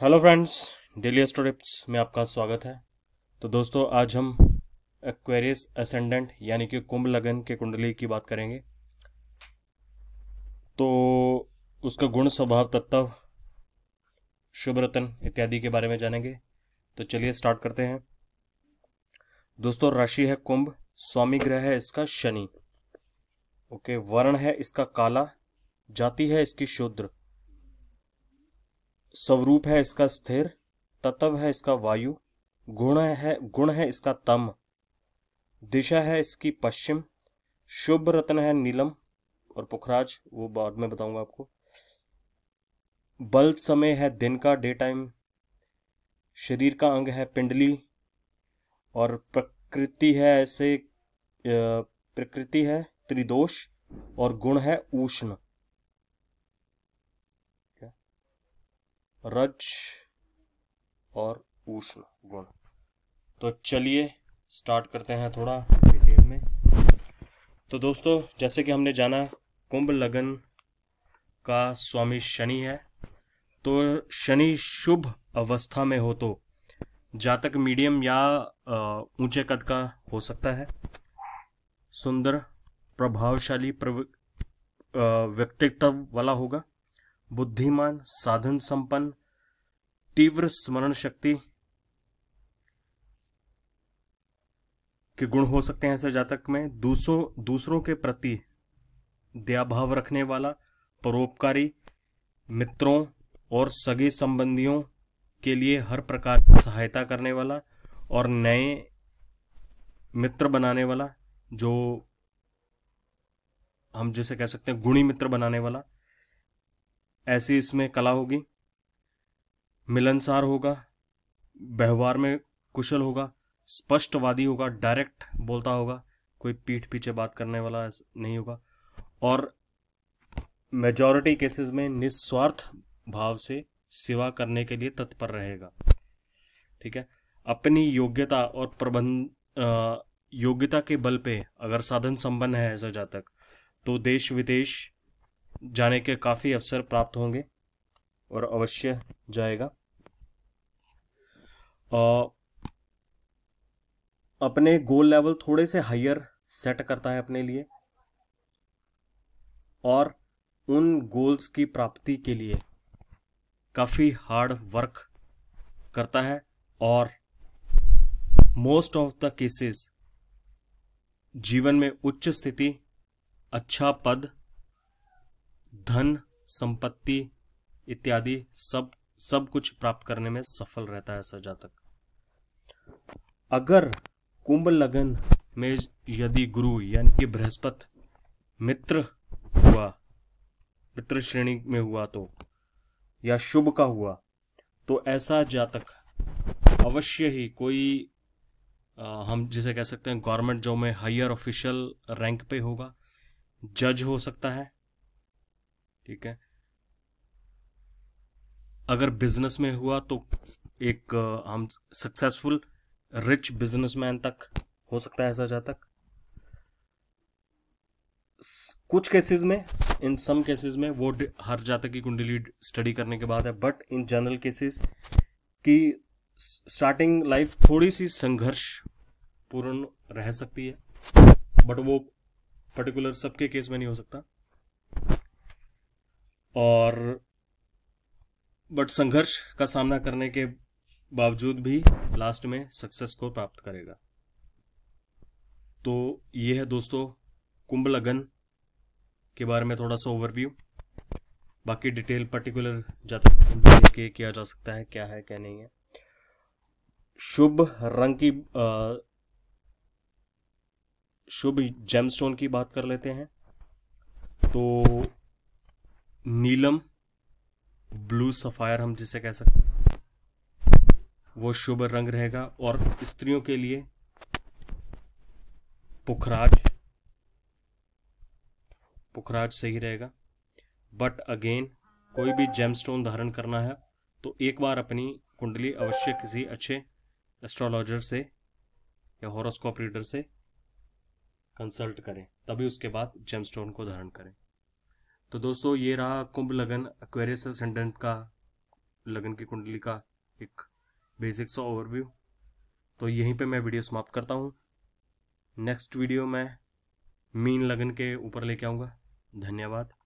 hello friends daily एस्ट्रोटिप्स में आपका स्वागत है तो दोस्तों आज हम एक्वेरियस असेंडेंट यानी कि कुंभ लगन के कुंडली की बात करेंगे तो उसका गुण स्वभाव तत्व शुभ रतन इत्यादि के बारे में जानेंगे तो चलिए स्टार्ट करते हैं दोस्तों राशि है कुंभ स्वामी ग्रह है इसका शनि ओके वर्ण है इसका काला जाति है इसकी शूद्र स्वरूप है इसका स्थिर तत्व है इसका वायु गुण है गुण है इसका तम दिशा है इसकी पश्चिम शुभ रत्न है नीलम और पुखराज वो बाद में बताऊंगा आपको बल समय है दिन का डे टाइम शरीर का अंग है पिंडली और प्रकृति है ऐसे प्रकृति है त्रिदोष और गुण है उष्ण रज और उष्ण गुण तो चलिए स्टार्ट करते हैं थोड़ा डिटेल में तो दोस्तों जैसे कि हमने जाना कुंभ लगन का स्वामी शनि है तो शनि शुभ अवस्था में हो तो जातक मीडियम या ऊंचे कद का हो सकता है सुंदर प्रभावशाली प्रव... व्यक्तित्व वाला होगा बुद्धिमान साधन संपन्न तीव्र स्मरण शक्ति के गुण हो सकते हैं ऐसे जातक में दूसरों दूसरों के प्रति दया भाव रखने वाला परोपकारी मित्रों और सगे संबंधियों के लिए हर प्रकार की सहायता करने वाला और नए मित्र बनाने वाला जो हम जैसे कह सकते हैं गुणी मित्र बनाने वाला ऐसी इसमें कला होगी मिलनसार होगा व्यवहार में कुशल होगा स्पष्टवादी होगा डायरेक्ट बोलता होगा कोई पीठ पीछे बात करने वाला नहीं होगा और मेजॉरिटी केसेस में निस्वार्थ भाव से सेवा करने के लिए तत्पर रहेगा ठीक है अपनी योग्यता और प्रबंध योग्यता के बल पे अगर साधन संपन्न है ऐसा जातक तो देश विदेश जाने के काफ़ी अवसर प्राप्त होंगे और अवश्य जाएगा आ, अपने गोल लेवल थोड़े से हायर सेट करता है अपने लिए और उन गोल्स की प्राप्ति के लिए काफ़ी हार्ड वर्क करता है और मोस्ट ऑफ द केसेस जीवन में उच्च स्थिति अच्छा पद धन संपत्ति इत्यादि सब सब कुछ प्राप्त करने में सफल रहता है ऐसा जातक अगर कुंभ लगन में यदि गुरु यानी कि बृहस्पति मित्र हुआ मित्र श्रेणी में हुआ तो या शुभ का हुआ तो ऐसा जातक अवश्य ही कोई आ, हम जिसे कह सकते हैं गवर्नमेंट जॉब में हायर ऑफिशियल रैंक पे होगा जज हो सकता है ठीक है अगर बिजनेस में हुआ तो एक हम सक्सेसफुल रिच बिजनेसमैन तक हो सकता है ऐसा जातक कुछ केसेस में इन सम केसेस में वो हर जातक की कुंडली स्टडी करने के बाद है बट इन जनरल केसेस की स्टार्टिंग लाइफ थोड़ी सी संघर्ष पूर्ण रह सकती है बट वो पर्टिकुलर सबके केस में नहीं हो सकता और बट संघर्ष का सामना करने के बावजूद भी लास्ट में सक्सेस को प्राप्त करेगा तो ये है दोस्तों कुंभ लगन के बारे में थोड़ा सा ओवरव्यू बाकी डिटेल पर्टिकुलर जाता के किया जा सकता है क्या है क्या नहीं है शुभ रंग की शुभ जेमस्टोन की बात कर लेते हैं तो नीलम ब्लू सफ़ायर हम जिसे कह सकते हैं वो शुभ रंग रहेगा और स्त्रियों के लिए पुखराज पुखराज सही रहेगा बट अगेन कोई भी जेमस्टोन धारण करना है तो एक बार अपनी कुंडली अवश्य किसी अच्छे एस्ट्रोलॉजर से या हॉरोस्कोप रीडर से कंसल्ट करें तभी उसके बाद जेमस्टोन को धारण करें तो दोस्तों ये रहा कुंभ लगन अक्वेरियस असेंडेंट का लगन की कुंडली का एक बेसिक सा ओवरव्यू तो यहीं पे मैं वीडियो समाप्त करता हूँ नेक्स्ट वीडियो मैं मीन लगन के ऊपर लेके आऊँगा धन्यवाद